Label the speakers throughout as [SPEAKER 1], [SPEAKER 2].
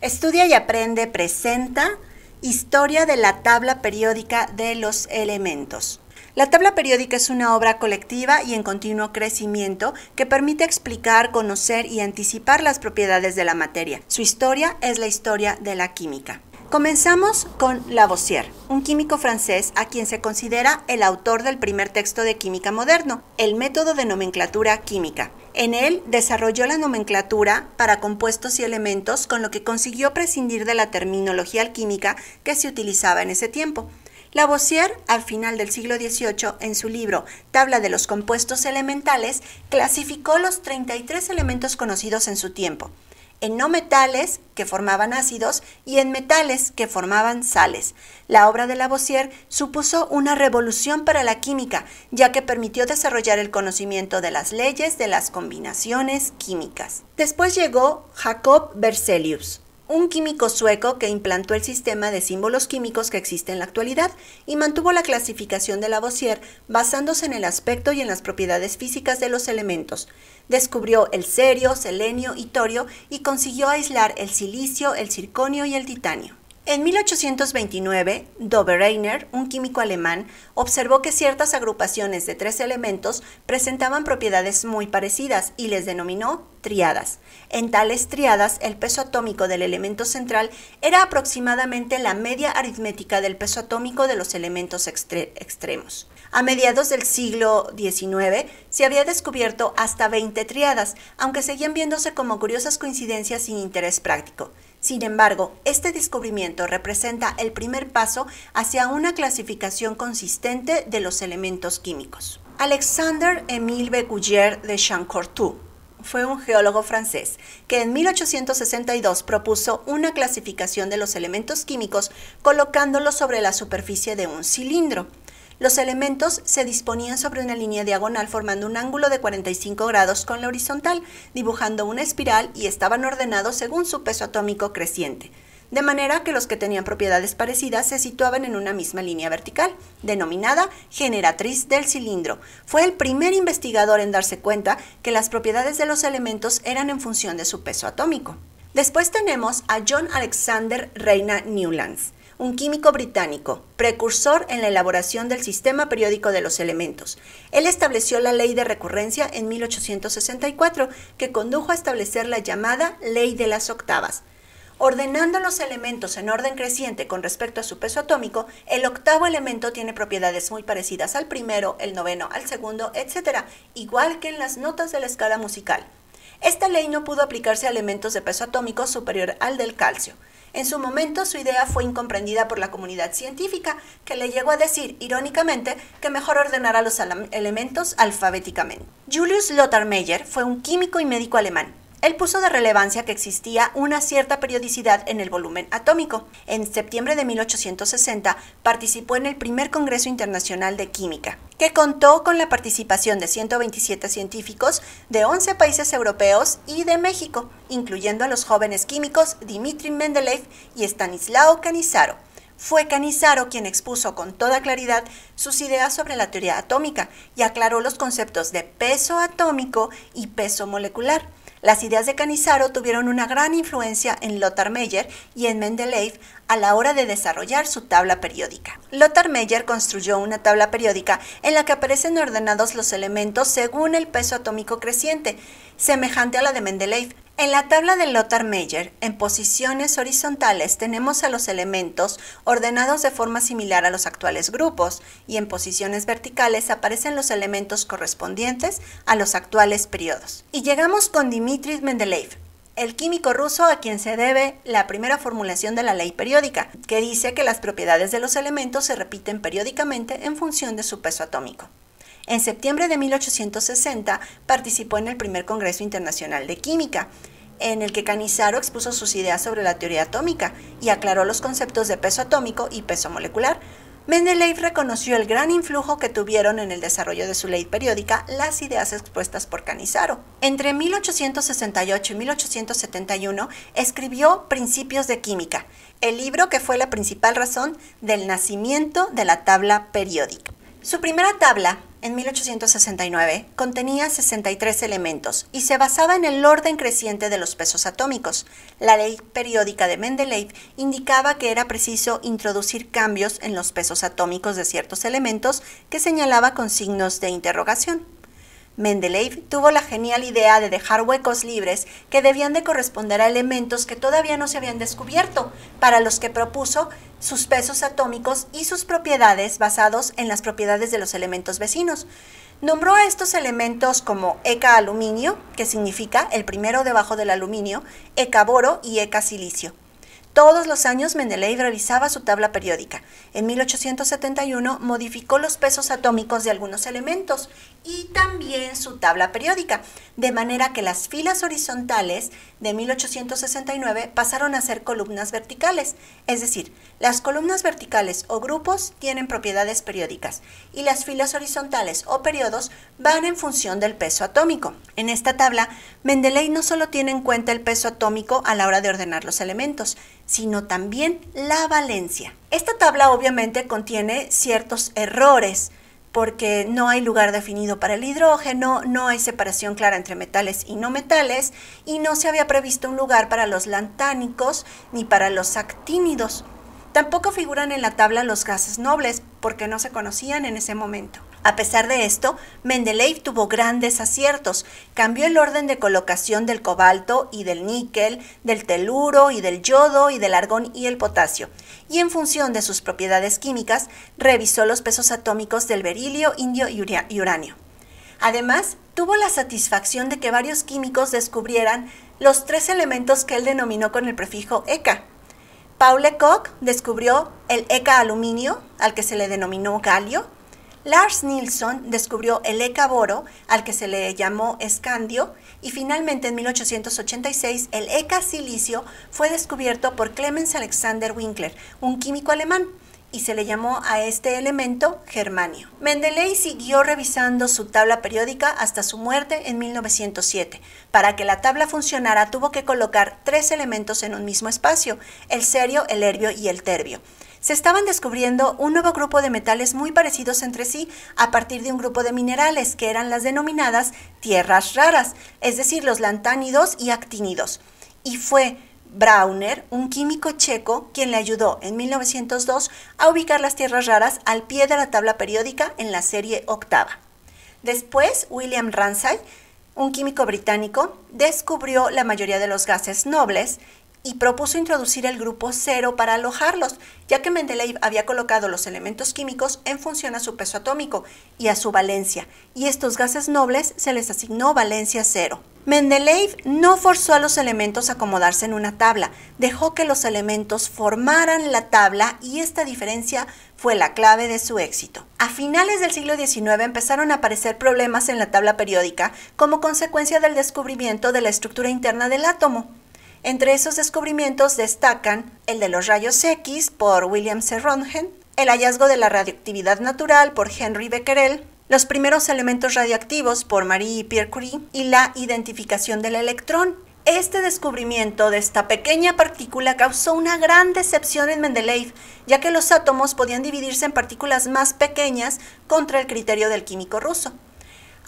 [SPEAKER 1] Estudia y aprende presenta Historia de la tabla periódica de los elementos. La tabla periódica es una obra colectiva y en continuo crecimiento que permite explicar, conocer y anticipar las propiedades de la materia. Su historia es la historia de la química. Comenzamos con Lavoisier, un químico francés a quien se considera el autor del primer texto de química moderno, el método de nomenclatura química. En él desarrolló la nomenclatura para compuestos y elementos con lo que consiguió prescindir de la terminología alquímica que se utilizaba en ese tiempo. Lavoisier, al final del siglo XVIII, en su libro Tabla de los compuestos elementales, clasificó los 33 elementos conocidos en su tiempo en no metales que formaban ácidos y en metales que formaban sales. La obra de Lavoisier supuso una revolución para la química, ya que permitió desarrollar el conocimiento de las leyes de las combinaciones químicas. Después llegó Jacob Berzelius, un químico sueco que implantó el sistema de símbolos químicos que existe en la actualidad y mantuvo la clasificación de Lavoisier basándose en el aspecto y en las propiedades físicas de los elementos. Descubrió el serio, selenio y torio y consiguió aislar el silicio, el circonio y el titanio. En 1829, Dobereiner, un químico alemán, observó que ciertas agrupaciones de tres elementos presentaban propiedades muy parecidas y les denominó triadas. En tales triadas, el peso atómico del elemento central era aproximadamente la media aritmética del peso atómico de los elementos extremos. A mediados del siglo XIX se había descubierto hasta 20 triadas, aunque seguían viéndose como curiosas coincidencias sin interés práctico. Sin embargo, este descubrimiento representa el primer paso hacia una clasificación consistente de los elementos químicos. Alexander Emile de Chancourtou, fue un geólogo francés que en 1862 propuso una clasificación de los elementos químicos colocándolos sobre la superficie de un cilindro. Los elementos se disponían sobre una línea diagonal formando un ángulo de 45 grados con la horizontal, dibujando una espiral y estaban ordenados según su peso atómico creciente de manera que los que tenían propiedades parecidas se situaban en una misma línea vertical, denominada generatriz del cilindro. Fue el primer investigador en darse cuenta que las propiedades de los elementos eran en función de su peso atómico. Después tenemos a John Alexander Reina Newlands, un químico británico, precursor en la elaboración del sistema periódico de los elementos. Él estableció la ley de recurrencia en 1864, que condujo a establecer la llamada ley de las octavas. Ordenando los elementos en orden creciente con respecto a su peso atómico, el octavo elemento tiene propiedades muy parecidas al primero, el noveno al segundo, etc., igual que en las notas de la escala musical. Esta ley no pudo aplicarse a elementos de peso atómico superior al del calcio. En su momento su idea fue incomprendida por la comunidad científica, que le llegó a decir, irónicamente, que mejor ordenara los elementos alfabéticamente. Julius Lothar Meyer fue un químico y médico alemán. Él puso de relevancia que existía una cierta periodicidad en el volumen atómico. En septiembre de 1860 participó en el primer Congreso Internacional de Química, que contó con la participación de 127 científicos de 11 países europeos y de México, incluyendo a los jóvenes químicos Dmitri Mendeleev y Stanislao Canizaro. Fue Canizaro quien expuso con toda claridad sus ideas sobre la teoría atómica y aclaró los conceptos de peso atómico y peso molecular las ideas de Canizaro tuvieron una gran influencia en Lothar Meyer y en Mendeleev, a la hora de desarrollar su tabla periódica. Lothar Meyer construyó una tabla periódica en la que aparecen ordenados los elementos según el peso atómico creciente, semejante a la de Mendeleev. En la tabla de Lothar Meyer, en posiciones horizontales tenemos a los elementos ordenados de forma similar a los actuales grupos y en posiciones verticales aparecen los elementos correspondientes a los actuales periodos. Y llegamos con Dmitri Mendeleev, el químico ruso a quien se debe la primera formulación de la ley periódica, que dice que las propiedades de los elementos se repiten periódicamente en función de su peso atómico. En septiembre de 1860 participó en el primer Congreso Internacional de Química, en el que Canizaro expuso sus ideas sobre la teoría atómica y aclaró los conceptos de peso atómico y peso molecular, Mendeleev reconoció el gran influjo que tuvieron en el desarrollo de su ley periódica las ideas expuestas por Canizaro. Entre 1868 y 1871 escribió Principios de Química, el libro que fue la principal razón del nacimiento de la tabla periódica. Su primera tabla, en 1869 contenía 63 elementos y se basaba en el orden creciente de los pesos atómicos. La ley periódica de Mendeleev indicaba que era preciso introducir cambios en los pesos atómicos de ciertos elementos que señalaba con signos de interrogación. Mendeleev tuvo la genial idea de dejar huecos libres que debían de corresponder a elementos que todavía no se habían descubierto, para los que propuso sus pesos atómicos y sus propiedades basados en las propiedades de los elementos vecinos. Nombró a estos elementos como eca aluminio, que significa el primero debajo del aluminio, eca boro y eca silicio. Todos los años Mendeleev revisaba su tabla periódica. En 1871 modificó los pesos atómicos de algunos elementos y también su tabla periódica, de manera que las filas horizontales de 1869 pasaron a ser columnas verticales, es decir, las columnas verticales o grupos tienen propiedades periódicas y las filas horizontales o periodos van en función del peso atómico. En esta tabla, Mendeley no solo tiene en cuenta el peso atómico a la hora de ordenar los elementos, sino también la valencia. Esta tabla obviamente contiene ciertos errores, porque no hay lugar definido para el hidrógeno, no hay separación clara entre metales y no metales, y no se había previsto un lugar para los lantánicos ni para los actínidos. Tampoco figuran en la tabla los gases nobles, porque no se conocían en ese momento. A pesar de esto, Mendeleev tuvo grandes aciertos. Cambió el orden de colocación del cobalto y del níquel, del teluro y del yodo y del argón y el potasio. Y en función de sus propiedades químicas, revisó los pesos atómicos del berilio, indio y uranio. Además, tuvo la satisfacción de que varios químicos descubrieran los tres elementos que él denominó con el prefijo ECA. Paul Lecoq descubrió el ECA aluminio, al que se le denominó galio, Lars Nilsson descubrió el Ecaboro, al que se le llamó escandio, y finalmente en 1886 el Eca silicio fue descubierto por Clemens Alexander Winkler, un químico alemán y se le llamó a este elemento germanio. Mendeley siguió revisando su tabla periódica hasta su muerte en 1907. Para que la tabla funcionara tuvo que colocar tres elementos en un mismo espacio, el serio, el herbio y el terbio se estaban descubriendo un nuevo grupo de metales muy parecidos entre sí a partir de un grupo de minerales que eran las denominadas tierras raras, es decir, los lantánidos y actínidos. Y fue Brauner, un químico checo, quien le ayudó en 1902 a ubicar las tierras raras al pie de la tabla periódica en la serie octava. Después, William Ramsay, un químico británico, descubrió la mayoría de los gases nobles y propuso introducir el grupo cero para alojarlos, ya que Mendeleev había colocado los elementos químicos en función a su peso atómico y a su valencia, y estos gases nobles se les asignó valencia cero. Mendeleev no forzó a los elementos a acomodarse en una tabla, dejó que los elementos formaran la tabla y esta diferencia fue la clave de su éxito. A finales del siglo XIX empezaron a aparecer problemas en la tabla periódica como consecuencia del descubrimiento de la estructura interna del átomo. Entre esos descubrimientos destacan el de los rayos X por William C. Röntgen, el hallazgo de la radioactividad natural por Henry Becquerel, los primeros elementos radioactivos por Marie y Pierre Curie y la identificación del electrón. Este descubrimiento de esta pequeña partícula causó una gran decepción en Mendeleev, ya que los átomos podían dividirse en partículas más pequeñas contra el criterio del químico ruso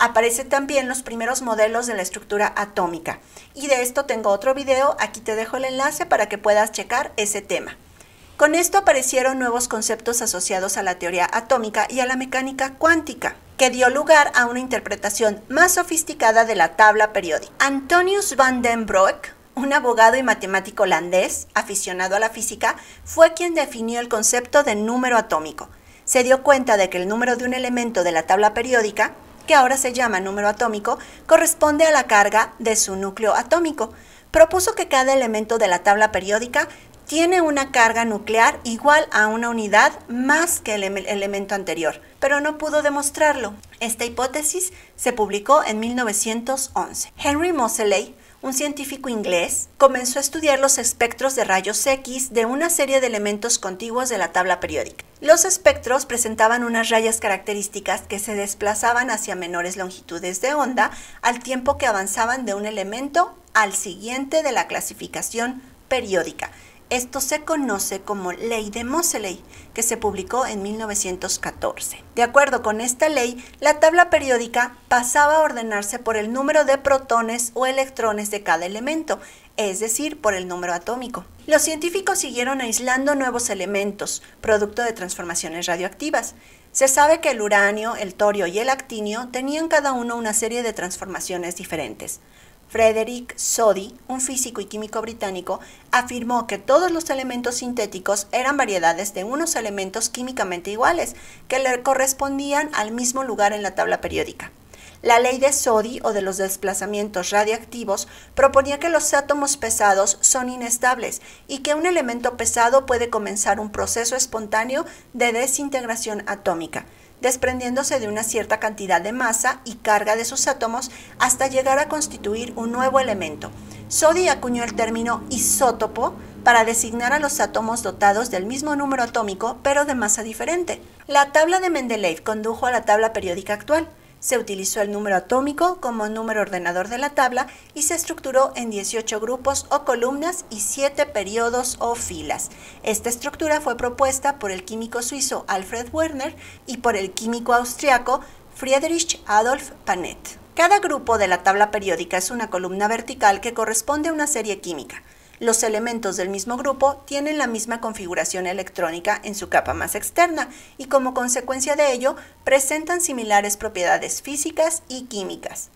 [SPEAKER 1] aparecen también los primeros modelos de la estructura atómica. Y de esto tengo otro video, aquí te dejo el enlace para que puedas checar ese tema. Con esto aparecieron nuevos conceptos asociados a la teoría atómica y a la mecánica cuántica, que dio lugar a una interpretación más sofisticada de la tabla periódica. Antonius van den Broek, un abogado y matemático holandés aficionado a la física, fue quien definió el concepto de número atómico. Se dio cuenta de que el número de un elemento de la tabla periódica que ahora se llama número atómico, corresponde a la carga de su núcleo atómico. Propuso que cada elemento de la tabla periódica tiene una carga nuclear igual a una unidad más que el em-, elemento anterior, pero no pudo demostrarlo. Esta hipótesis se publicó en 1911. Henry Moseley un científico inglés, comenzó a estudiar los espectros de rayos X de una serie de elementos contiguos de la tabla periódica. Los espectros presentaban unas rayas características que se desplazaban hacia menores longitudes de onda al tiempo que avanzaban de un elemento al siguiente de la clasificación periódica. Esto se conoce como Ley de Moseley, que se publicó en 1914. De acuerdo con esta ley, la tabla periódica pasaba a ordenarse por el número de protones o electrones de cada elemento, es decir, por el número atómico. Los científicos siguieron aislando nuevos elementos, producto de transformaciones radioactivas. Se sabe que el uranio, el torio y el actinio tenían cada uno una serie de transformaciones diferentes. Frederick Soddy, un físico y químico británico, afirmó que todos los elementos sintéticos eran variedades de unos elementos químicamente iguales, que le correspondían al mismo lugar en la tabla periódica. La ley de Soddy o de los desplazamientos radiactivos proponía que los átomos pesados son inestables y que un elemento pesado puede comenzar un proceso espontáneo de desintegración atómica, desprendiéndose de una cierta cantidad de masa y carga de sus átomos hasta llegar a constituir un nuevo elemento. Sodi acuñó el término isótopo para designar a los átomos dotados del mismo número atómico pero de masa diferente. La tabla de Mendeleev condujo a la tabla periódica actual. Se utilizó el número atómico como número ordenador de la tabla y se estructuró en 18 grupos o columnas y 7 periodos o filas. Esta estructura fue propuesta por el químico suizo Alfred Werner y por el químico austriaco Friedrich Adolf Panet. Cada grupo de la tabla periódica es una columna vertical que corresponde a una serie química. Los elementos del mismo grupo tienen la misma configuración electrónica en su capa más externa y como consecuencia de ello presentan similares propiedades físicas y químicas.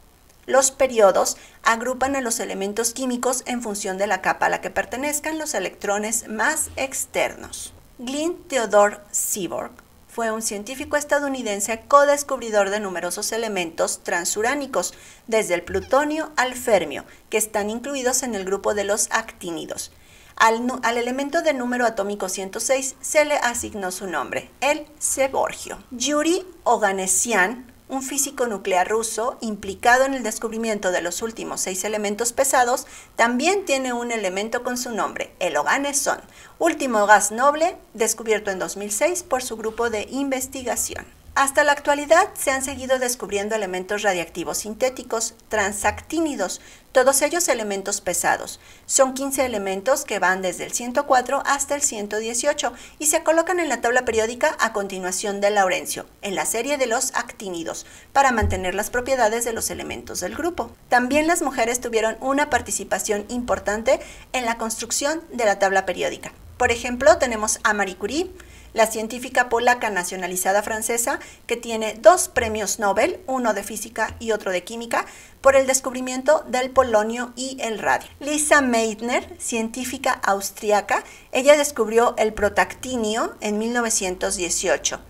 [SPEAKER 1] Los periodos agrupan a los elementos químicos en función de la capa a la que pertenezcan los electrones más externos. Glyn Theodore Seaborg fue un científico estadounidense co-descubridor de numerosos elementos transuránicos, desde el plutonio al fermio, que están incluidos en el grupo de los actínidos. Al, elemento de número atómico 106 se le asignó su nombre, el seborgio. Yuri Oganesian un físico nuclear ruso implicado en el descubrimiento de los últimos seis elementos pesados, también tiene un elemento con su nombre, el oganesón, último gas noble descubierto en 2006 por su grupo de investigación. Hasta la actualidad se han seguido descubriendo elementos radiactivos sintéticos, transactínidos, todos ellos elementos pesados. Son 15 elementos que van desde el 104 hasta el 118 y se colocan en la tabla periódica a continuación de Laurencio, en la serie de los actínidos, para mantener las propiedades de los elementos del grupo. También las mujeres tuvieron una participación importante en la construcción de la tabla periódica. Por ejemplo, tenemos a Marie Curie, la científica polaca nacionalizada francesa que tiene dos premios Nobel, uno de física y otro de química, por el descubrimiento del polonio y el radio. Lisa Meitner, científica austriaca, ella descubrió el protactinio en 1918.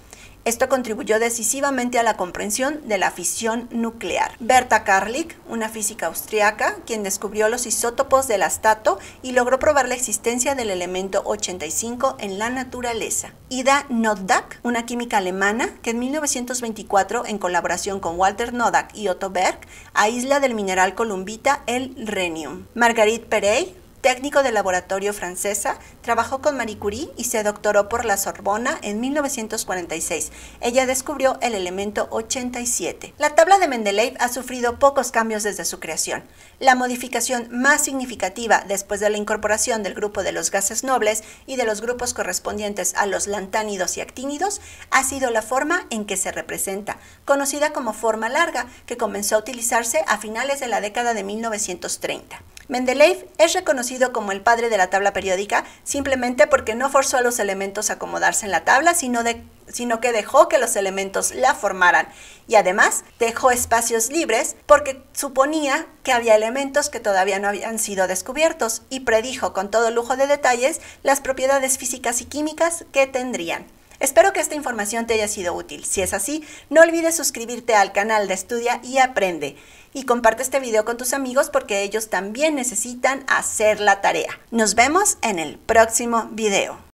[SPEAKER 1] Esto contribuyó decisivamente a la comprensión de la fisión nuclear. Berta Karlik, una física austriaca, quien descubrió los isótopos del astato y logró probar la existencia del elemento 85 en la naturaleza. Ida Noddack, una química alemana, que en 1924, en colaboración con Walter Noddak y Otto Berg, aísla del mineral columbita el rhenium. Marguerite Perey, técnico de laboratorio francesa, trabajó con Marie Curie y se doctoró por la Sorbona en 1946. Ella descubrió el elemento 87. La tabla de Mendeleev ha sufrido pocos cambios desde su creación. La modificación más significativa después de la incorporación del grupo de los gases nobles y de los grupos correspondientes a los lantánidos y actínidos ha sido la forma en que se representa, conocida como forma larga, que comenzó a utilizarse a finales de la década de 1930. Mendeleev es reconocido como el padre de la tabla periódica simplemente porque no forzó a los elementos a acomodarse en la tabla, sino, sino que dejó que los elementos la formaran y además dejó espacios libres porque suponía que había elementos que todavía no habían sido descubiertos y predijo con todo lujo de detalles las propiedades físicas y químicas que tendrían. Espero que esta información te haya sido útil. Si es así, no olvides suscribirte al canal de Estudia y Aprende y comparte este video con tus amigos porque ellos también necesitan hacer la tarea. Nos vemos en el próximo video.